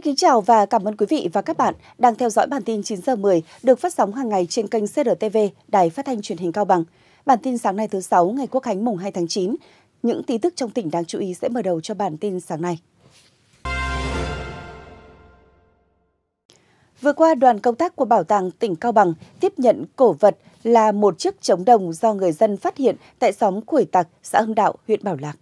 Xin kính chào và cảm ơn quý vị và các bạn đang theo dõi bản tin 9 giờ 10 được phát sóng hàng ngày trên kênh CRTV, Đài Phát thanh Truyền hình Cao Bằng. Bản tin sáng nay thứ sáu ngày Quốc khánh mùng 2 tháng 9. Những tin tức trong tỉnh đáng chú ý sẽ mở đầu cho bản tin sáng nay. Vừa qua, đoàn công tác của Bảo tàng tỉnh Cao Bằng tiếp nhận cổ vật là một chiếc trống đồng do người dân phát hiện tại xóm Khuổi Tạc, xã Hưng Đạo, huyện Bảo Lạc.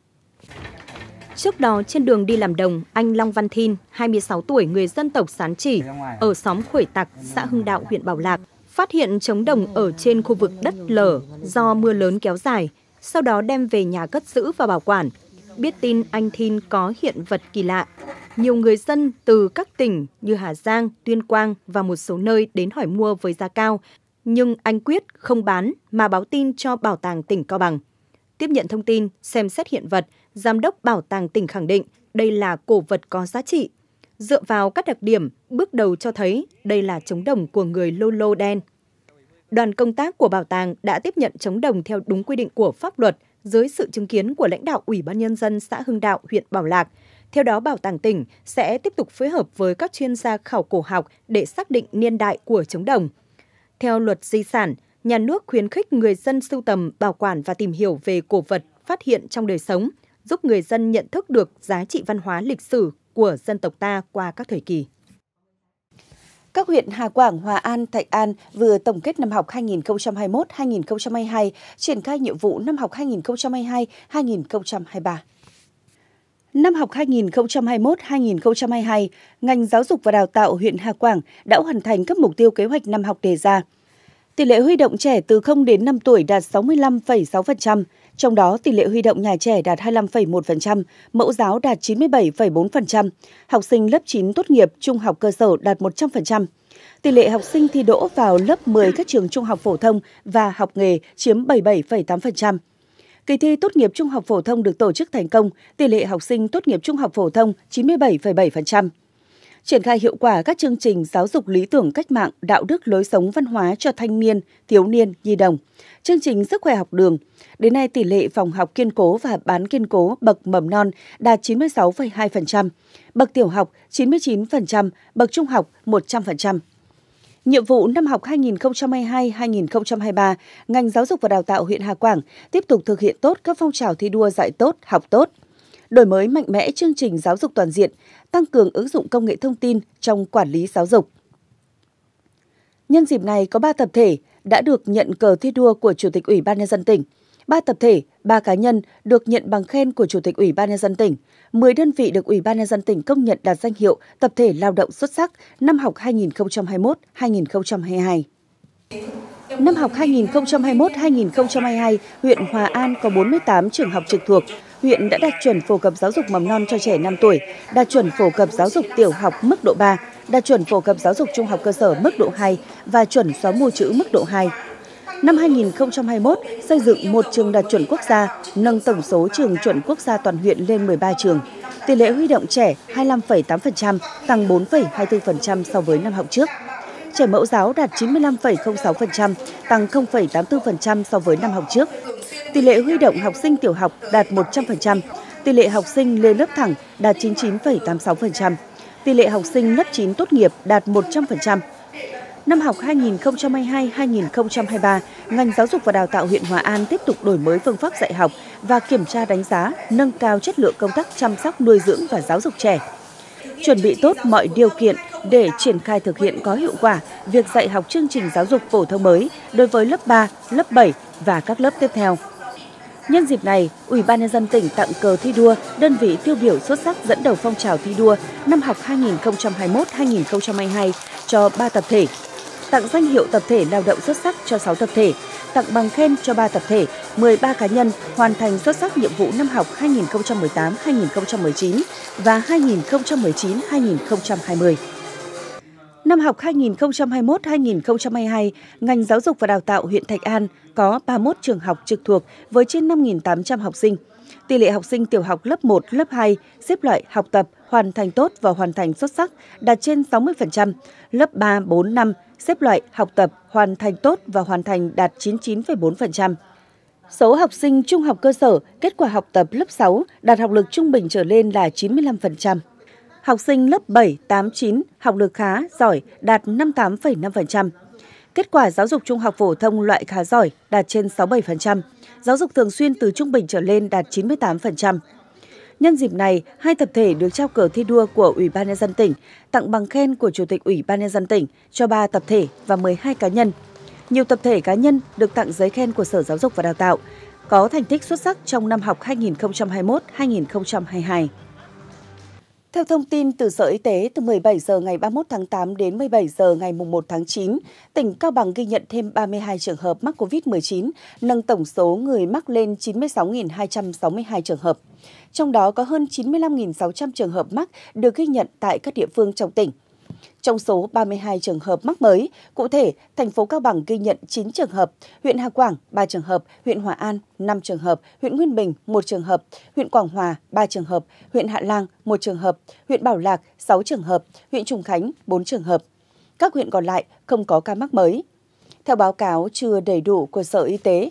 Trước đó, trên đường đi làm đồng, anh Long Văn Thin, 26 tuổi, người dân tộc Sán Chỉ, ở xóm Khuổi Tạc, xã Hưng Đạo, huyện Bảo Lạc, phát hiện trống đồng ở trên khu vực đất lở do mưa lớn kéo dài, sau đó đem về nhà cất giữ và bảo quản. Biết tin anh Thin có hiện vật kỳ lạ, nhiều người dân từ các tỉnh như Hà Giang, Tuyên Quang và một số nơi đến hỏi mua với giá cao, nhưng anh quyết không bán mà báo tin cho Bảo tàng tỉnh Cao Bằng. Tiếp nhận thông tin, xem xét hiện vật, Giám đốc Bảo tàng tỉnh khẳng định đây là cổ vật có giá trị. Dựa vào các đặc điểm, bước đầu cho thấy đây là trống đồng của người Lô Lô Đen. Đoàn công tác của bảo tàng đã tiếp nhận trống đồng theo đúng quy định của pháp luật dưới sự chứng kiến của lãnh đạo Ủy ban Nhân dân xã Hưng Đạo, huyện Bảo Lạc. Theo đó, Bảo tàng tỉnh sẽ tiếp tục phối hợp với các chuyên gia khảo cổ học để xác định niên đại của trống đồng. Theo luật di sản, nhà nước khuyến khích người dân sưu tầm, bảo quản và tìm hiểu về cổ vật phát hiện trong đời sống, giúp người dân nhận thức được giá trị văn hóa lịch sử của dân tộc ta qua các thời kỳ. Các huyện Hà Quảng, Hòa An, Thạch An vừa tổng kết năm học 2021-2022, triển khai nhiệm vụ năm học 2022-2023. Năm học 2021-2022, ngành giáo dục và đào tạo huyện Hà Quảng đã hoàn thành các mục tiêu kế hoạch năm học đề ra. Tỷ lệ huy động trẻ từ 0 đến 5 tuổi đạt 65,6%, trong đó, tỷ lệ huy động nhà trẻ đạt 25,1%, mẫu giáo đạt 97,4%, học sinh lớp 9 tốt nghiệp trung học cơ sở đạt 100%. Tỷ lệ học sinh thi đỗ vào lớp 10 các trường trung học phổ thông và học nghề chiếm 77,8%. Kỳ thi tốt nghiệp trung học phổ thông được tổ chức thành công, tỷ lệ học sinh tốt nghiệp trung học phổ thông 97,7% triển khai hiệu quả các chương trình giáo dục lý tưởng cách mạng, đạo đức lối sống văn hóa cho thanh niên, thiếu niên, nhi đồng, chương trình sức khỏe học đường. Đến nay, tỷ lệ phòng học kiên cố và bán kiên cố bậc mầm non đạt 96,2%, bậc tiểu học 99%, bậc trung học 100%. Nhiệm vụ năm học 2022-2023, ngành giáo dục và đào tạo huyện Hà Quảng tiếp tục thực hiện tốt các phong trào thi đua dạy tốt, học tốt – đổi mới mạnh mẽ chương trình giáo dục toàn diện, tăng cường ứng dụng công nghệ thông tin trong quản lý giáo dục. Nhân dịp này có 3 tập thể đã được nhận cờ thi đua của Chủ tịch Ủy ban nhân dân tỉnh, 3 tập thể, 3 cá nhân được nhận bằng khen của Chủ tịch Ủy ban nhân dân tỉnh, 10 đơn vị được Ủy ban nhân dân tỉnh công nhận đạt danh hiệu tập thể lao động xuất sắc năm học 2021-2022. Năm học 2021-2022, huyện Hòa An có 48 trường học trực thuộc, huyện đã đạt chuẩn phổ cập giáo dục mầm non cho trẻ 5 tuổi, đạt chuẩn phổ cập giáo dục tiểu học mức độ 3, đạt chuẩn phổ cập giáo dục trung học cơ sở mức độ 2 và chuẩn xóa mù chữ mức độ 2. Năm 2021, xây dựng một trường đạt chuẩn quốc gia, nâng tổng số trường chuẩn quốc gia toàn huyện lên 13 trường. Tỷ lệ huy động trẻ 25,8%, tăng 4,24% so với năm học trước. Trẻ mẫu giáo đạt 95,06%, tăng 0,84% so với năm học trước. Tỷ lệ huy động học sinh tiểu học đạt 100%, tỷ lệ học sinh lên lớp thẳng đạt 99,86%, tỷ lệ học sinh lớp 9 tốt nghiệp đạt 100%. Năm học 2022-2023, ngành giáo dục và đào tạo huyện Hòa An tiếp tục đổi mới phương pháp dạy học và kiểm tra đánh giá, nâng cao chất lượng công tác chăm sóc nuôi dưỡng và giáo dục trẻ. Chuẩn bị tốt mọi điều kiện để triển khai thực hiện có hiệu quả việc dạy học chương trình giáo dục phổ thông mới đối với lớp 3, lớp 7 và các lớp tiếp theo. Nhân dịp này, Ủy ban nhân dân tỉnh tặng cờ thi đua đơn vị tiêu biểu xuất sắc dẫn đầu phong trào thi đua năm học 2021-2022 cho 3 tập thể, tặng danh hiệu tập thể lao động xuất sắc cho 6 tập thể, tặng bằng khen cho 3 tập thể, 13 cá nhân hoàn thành xuất sắc nhiệm vụ năm học 2018-2019 và 2019-2020. Năm học 2021-2022, ngành giáo dục và đào tạo huyện Thạch An có 31 trường học trực thuộc với trên 5.800 học sinh. Tỷ lệ học sinh tiểu học lớp 1, lớp 2 xếp loại học tập hoàn thành tốt và hoàn thành xuất sắc đạt trên 60%, lớp 3, 4, 5 xếp loại học tập hoàn thành tốt và hoàn thành đạt 99,4%. Số học sinh trung học cơ sở, kết quả học tập lớp 6 đạt học lực trung bình trở lên là 95%. Học sinh lớp 7, 8, 9 học lực khá, giỏi đạt 58,5%. Kết quả giáo dục trung học phổ thông loại khá giỏi đạt trên 67%, giáo dục thường xuyên từ trung bình trở lên đạt 98%. Nhân dịp này, hai tập thể được trao cờ thi đua của Ủy ban nhân dân tỉnh, tặng bằng khen của Chủ tịch Ủy ban nhân dân tỉnh cho 3 tập thể và 12 cá nhân. Nhiều tập thể cá nhân được tặng giấy khen của Sở Giáo dục và Đào tạo, có thành tích xuất sắc trong năm học 2021-2022. Theo thông tin từ Sở Y tế, từ 17 giờ ngày 31 tháng 8 đến 17 giờ ngày 1 tháng 9, tỉnh Cao Bằng ghi nhận thêm 32 trường hợp mắc COVID-19, nâng tổng số người mắc lên 96.262 trường hợp. Trong đó có hơn 95.600 trường hợp mắc được ghi nhận tại các địa phương trong tỉnh. Trong số 32 trường hợp mắc mới, cụ thể, thành phố Cao Bằng ghi nhận 9 trường hợp, huyện Hà Quảng 3 trường hợp, huyện Hòa An 5 trường hợp, huyện Nguyên Bình 1 trường hợp, huyện Quảng Hòa 3 trường hợp, huyện Hạ Lang 1 trường hợp, huyện Bảo Lạc 6 trường hợp, huyện Trùng Khánh 4 trường hợp. Các huyện còn lại không có ca mắc mới. Theo báo cáo chưa đầy đủ của Sở Y tế,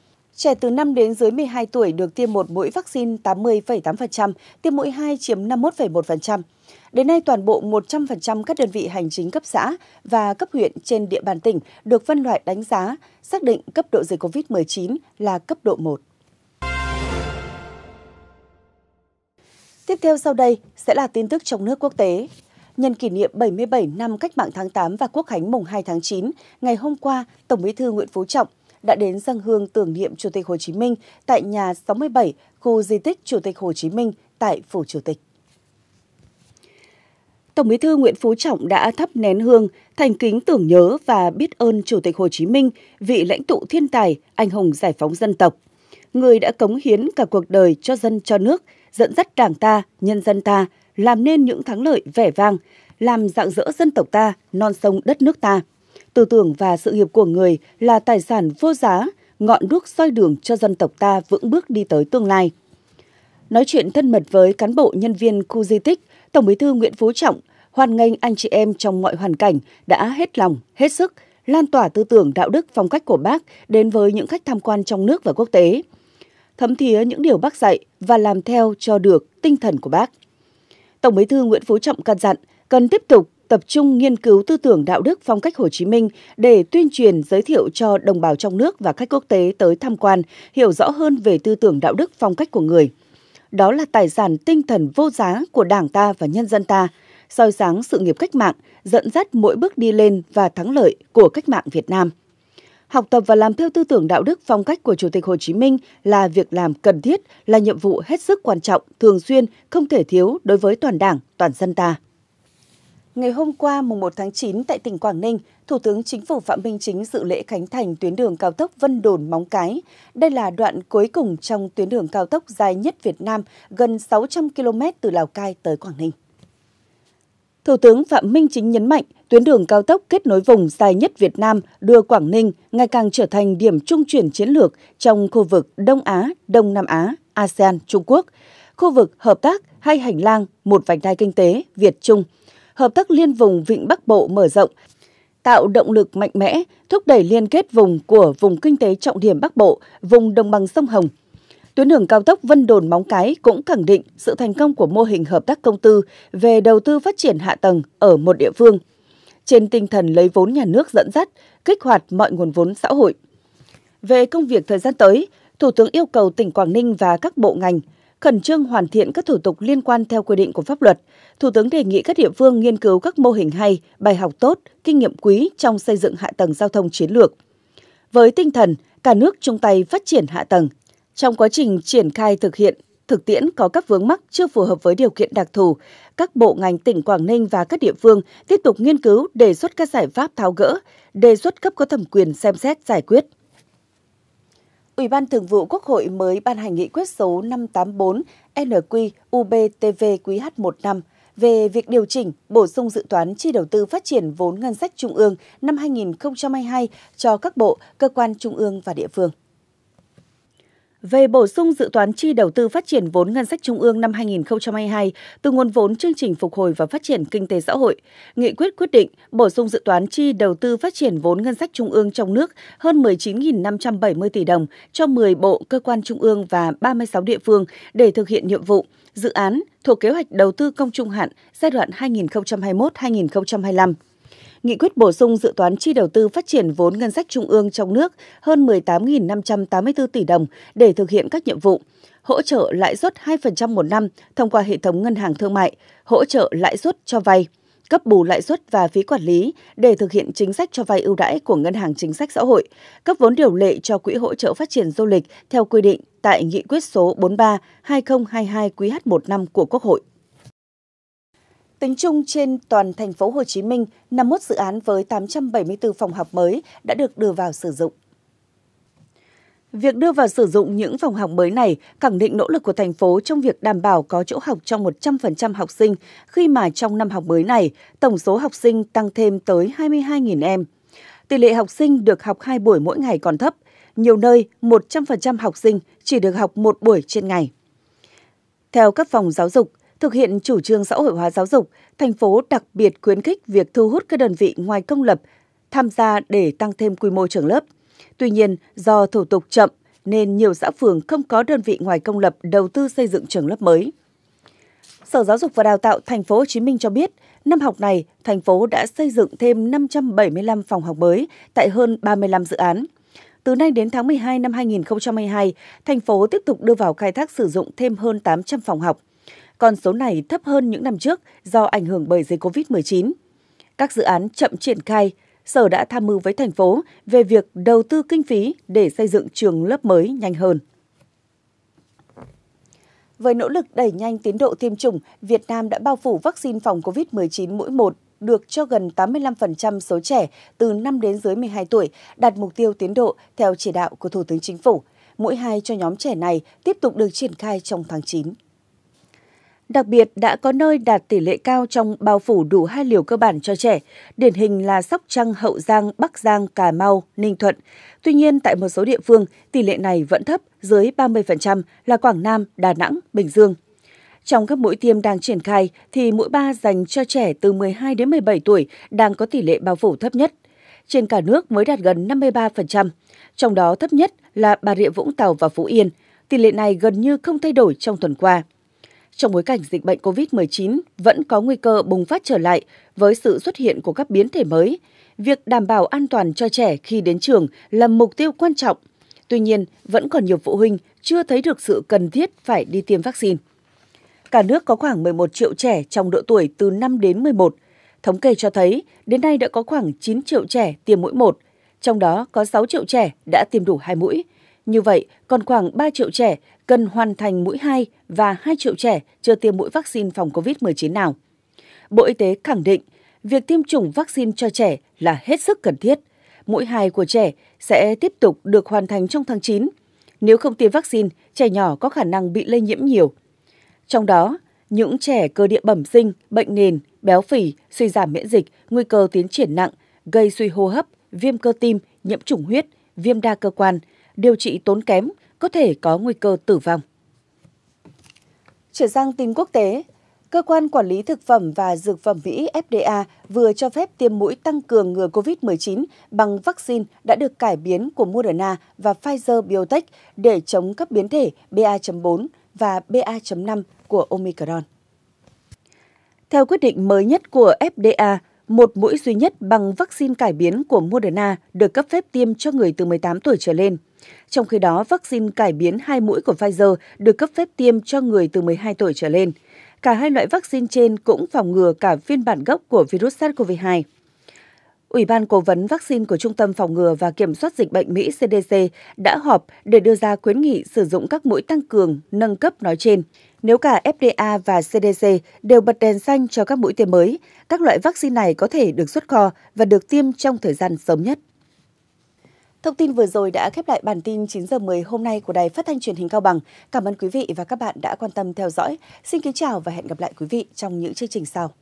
Trẻ từ 5 đến dưới 12 tuổi được tiêm một mũi vaccine 80,8%, tiêm mũi 2 chiếm 51,1%. Đến nay, toàn bộ 100% các đơn vị hành chính cấp xã và cấp huyện trên địa bàn tỉnh được phân loại đánh giá, xác định cấp độ dịch COVID-19 là cấp độ 1. Tiếp theo sau đây sẽ là tin tức trong nước quốc tế. Nhân kỷ niệm 77 năm cách mạng tháng 8 và quốc khánh mùng 2 tháng 9, ngày hôm qua, Tổng Bí thư Nguyễn Phú Trọng đã đến dâng hương tưởng niệm Chủ tịch Hồ Chí Minh tại nhà 67, khu di tích Chủ tịch Hồ Chí Minh tại Phủ Chủ tịch. Tổng Bí thư Nguyễn Phú Trọng đã thắp nén hương, thành kính tưởng nhớ và biết ơn Chủ tịch Hồ Chí Minh, vị lãnh tụ thiên tài, anh hùng giải phóng dân tộc. Người đã cống hiến cả cuộc đời cho dân cho nước, dẫn dắt Đảng ta, nhân dân ta làm nên những thắng lợi vẻ vang, làm dạng dỡ dân tộc ta, non sông đất nước ta. Tư tưởng và sự nghiệp của người là tài sản vô giá, ngọn đuốc soi đường cho dân tộc ta vững bước đi tới tương lai. Nói chuyện thân mật với cán bộ nhân viên khu di tích, Tổng Bí thư Nguyễn Phú Trọng hoan nghênh anh chị em trong mọi hoàn cảnh đã hết lòng, hết sức lan tỏa tư tưởng đạo đức phong cách của bác đến với những khách tham quan trong nước và quốc tế, thấm thía những điều bác dạy và làm theo cho được tinh thần của bác. Tổng Bí thư Nguyễn Phú Trọng căn dặn cần tiếp tục tập trung nghiên cứu tư tưởng đạo đức phong cách Hồ Chí Minh để tuyên truyền giới thiệu cho đồng bào trong nước và khách quốc tế tới tham quan, hiểu rõ hơn về tư tưởng đạo đức phong cách của người. Đó là tài sản tinh thần vô giá của Đảng ta và nhân dân ta, soi sáng sự nghiệp cách mạng, dẫn dắt mỗi bước đi lên và thắng lợi của cách mạng Việt Nam. Học tập và làm theo tư tưởng đạo đức phong cách của Chủ tịch Hồ Chí Minh là việc làm cần thiết, là nhiệm vụ hết sức quan trọng, thường xuyên, không thể thiếu đối với toàn Đảng, toàn dân ta. Ngày hôm qua, mùng 1 tháng 9 tại tỉnh Quảng Ninh, Thủ tướng Chính phủ Phạm Minh Chính dự lễ khánh thành tuyến đường cao tốc Vân Đồn Móng Cái. Đây là đoạn cuối cùng trong tuyến đường cao tốc dài nhất Việt Nam, gần 600 km từ Lào Cai tới Quảng Ninh. Thủ tướng Phạm Minh Chính nhấn mạnh, tuyến đường cao tốc kết nối vùng dài nhất Việt Nam đưa Quảng Ninh ngày càng trở thành điểm trung chuyển chiến lược trong khu vực Đông Á, Đông Nam Á, ASEAN, Trung Quốc, khu vực hợp tác hay hành lang một vành đai kinh tế Việt Trung – hợp tác liên vùng Vịnh Bắc Bộ mở rộng, tạo động lực mạnh mẽ, thúc đẩy liên kết vùng của vùng kinh tế trọng điểm Bắc Bộ, vùng đồng bằng sông Hồng. Tuyến đường cao tốc Vân Đồn Móng Cái cũng khẳng định sự thành công của mô hình hợp tác công tư về đầu tư phát triển hạ tầng ở một địa phương, trên tinh thần lấy vốn nhà nước dẫn dắt, kích hoạt mọi nguồn vốn xã hội. Về công việc thời gian tới, Thủ tướng yêu cầu tỉnh Quảng Ninh và các bộ ngành khẩn trương hoàn thiện các thủ tục liên quan theo quy định của pháp luật. Thủ tướng đề nghị các địa phương nghiên cứu các mô hình hay, bài học tốt, kinh nghiệm quý trong xây dựng hạ tầng giao thông chiến lược. Với tinh thần cả nước chung tay phát triển hạ tầng, trong quá trình triển khai thực hiện thực tiễn có các vướng mắc chưa phù hợp với điều kiện đặc thù, các bộ ngành tỉnh Quảng Ninh và các địa phương tiếp tục nghiên cứu đề xuất các giải pháp tháo gỡ, đề xuất cấp có thẩm quyền xem xét giải quyết. Ủy ban Thường vụ Quốc hội mới ban hành nghị quyết số 584 NQ-UBTV-QH15 về việc điều chỉnh, bổ sung dự toán chi đầu tư phát triển vốn ngân sách trung ương năm 2022 cho các bộ, cơ quan trung ương và địa phương về bổ sung dự toán chi đầu tư phát triển vốn ngân sách trung ương năm 2022 từ nguồn vốn chương trình phục hồi và phát triển kinh tế xã hội, nghị quyết quyết định bổ sung dự toán chi đầu tư phát triển vốn ngân sách trung ương trong nước hơn 19.570 tỷ đồng cho 10 bộ cơ quan trung ương và 36 địa phương để thực hiện nhiệm vụ, dự án thuộc kế hoạch đầu tư công trung hạn giai đoạn 2021-2025. Nghị quyết bổ sung dự toán chi đầu tư phát triển vốn ngân sách trung ương trong nước hơn 18.584 tỷ đồng để thực hiện các nhiệm vụ, hỗ trợ lãi suất 2% một năm thông qua hệ thống ngân hàng thương mại, hỗ trợ lãi suất cho vay, cấp bù lãi suất và phí quản lý để thực hiện chính sách cho vay ưu đãi của Ngân hàng Chính sách Xã hội, cấp vốn điều lệ cho Quỹ hỗ trợ phát triển du lịch theo quy định tại Nghị quyết số 43-2022 qh 15 của Quốc hội. Tính chung trên toàn thành phố Hồ Chí Minh, 51 dự án với 874 phòng học mới đã được đưa vào sử dụng. Việc đưa vào sử dụng những phòng học mới này khẳng định nỗ lực của thành phố trong việc đảm bảo có chỗ học cho 100% học sinh, khi mà trong năm học mới này, tổng số học sinh tăng thêm tới 22.000 em. Tỷ lệ học sinh được học 2 buổi mỗi ngày còn thấp, nhiều nơi 100% học sinh chỉ được học một buổi trên ngày. Theo các phòng giáo dục, Thực hiện chủ trương xã hội hóa giáo dục, thành phố đặc biệt khuyến khích việc thu hút các đơn vị ngoài công lập tham gia để tăng thêm quy mô trường lớp. Tuy nhiên, do thủ tục chậm nên nhiều xã phường không có đơn vị ngoài công lập đầu tư xây dựng trường lớp mới. Sở Giáo dục và Đào tạo Thành phố Hồ Chí Minh cho biết, năm học này, thành phố đã xây dựng thêm 575 phòng học mới tại hơn 35 dự án. Từ nay đến tháng 12 năm 2022, thành phố tiếp tục đưa vào khai thác sử dụng thêm hơn 800 phòng học. Con số này thấp hơn những năm trước do ảnh hưởng bởi dịch COVID-19. Các dự án chậm triển khai, Sở đã tham mưu với thành phố về việc đầu tư kinh phí để xây dựng trường lớp mới nhanh hơn. Với nỗ lực đẩy nhanh tiến độ tiêm chủng, Việt Nam đã bao phủ vaccine phòng COVID-19 mũi 1 được cho gần 85% số trẻ từ 5 đến dưới 12 tuổi, đạt mục tiêu tiến độ theo chỉ đạo của Thủ tướng Chính phủ. Mũi 2 cho nhóm trẻ này tiếp tục được triển khai trong tháng 9. Đặc biệt đã có nơi đạt tỷ lệ cao trong bao phủ đủ hai liều cơ bản cho trẻ, điển hình là Sóc Trăng, Hậu Giang, Bắc Giang, Cà Mau, Ninh Thuận. Tuy nhiên tại một số địa phương, tỷ lệ này vẫn thấp, dưới 30% là Quảng Nam, Đà Nẵng, Bình Dương. Trong các mũi tiêm đang triển khai thì mũi 3 dành cho trẻ từ 12 đến 17 tuổi đang có tỷ lệ bao phủ thấp nhất. Trên cả nước mới đạt gần 53%, trong đó thấp nhất là Bà Rịa Vũng Tàu và Phú Yên. Tỷ lệ này gần như không thay đổi trong tuần qua trong bối cảnh dịch bệnh COVID-19 vẫn có nguy cơ bùng phát trở lại với sự xuất hiện của các biến thể mới, việc đảm bảo an toàn cho trẻ khi đến trường là mục tiêu quan trọng. Tuy nhiên, vẫn còn nhiều phụ huynh chưa thấy được sự cần thiết phải đi tiêm vaccine. Cả nước có khoảng 11 triệu trẻ trong độ tuổi từ 5 đến 11. Thống kê cho thấy, đến nay đã có khoảng 9 triệu trẻ tiêm mũi 1, trong đó có 6 triệu trẻ đã tiêm đủ 2 mũi. Như vậy, còn khoảng 3 triệu trẻ cần hoàn thành mũi 2 và 2 triệu trẻ chưa tiêm mũi vaccine phòng COVID-19 nào. Bộ Y tế khẳng định, việc tiêm chủng vaccine cho trẻ là hết sức cần thiết. Mũi 2 của trẻ sẽ tiếp tục được hoàn thành trong tháng 9. Nếu không tiêm vaccine, trẻ nhỏ có khả năng bị lây nhiễm nhiều. Trong đó, những trẻ cơ địa bẩm sinh, bệnh nền, béo phì, suy giảm miễn dịch, nguy cơ tiến triển nặng, gây suy hô hấp, viêm cơ tim, nhiễm trùng huyết, viêm đa cơ quan, điều trị tốn kém, có thể có nguy cơ tử vong. Chuyển sang tin quốc tế, Cơ quan Quản lý Thực phẩm và Dược phẩm Mỹ FDA vừa cho phép tiêm mũi tăng cường ngừa COVID-19 bằng vaccine đã được cải biến của Moderna và Pfizer-BioNTech để chống các biến thể BA.4 và BA.5 của Omicron. Theo quyết định mới nhất của FDA, một mũi duy nhất bằng vaccine cải biến của Moderna được cấp phép tiêm cho người từ 18 tuổi trở lên. Trong khi đó, vaccine cải biến hai mũi của Pfizer được cấp phép tiêm cho người từ 12 tuổi trở lên. Cả hai loại vaccine trên cũng phòng ngừa cả phiên bản gốc của virus SARS-CoV-2. Ủy ban Cố vấn Vaccine của Trung tâm Phòng ngừa và Kiểm soát Dịch bệnh Mỹ CDC đã họp để đưa ra khuyến nghị sử dụng các mũi tăng cường, nâng cấp nói trên. Nếu cả FDA và CDC đều bật đèn xanh cho các mũi tiêm mới, các loại vaccine này có thể được xuất kho và được tiêm trong thời gian sớm nhất. Thông tin vừa rồi đã khép lại bản tin 9 giờ 10 hôm nay của Đài Phát thanh Truyền hình Cao Bằng. Cảm ơn quý vị và các bạn đã quan tâm theo dõi. Xin kính chào và hẹn gặp lại quý vị trong những chương trình sau.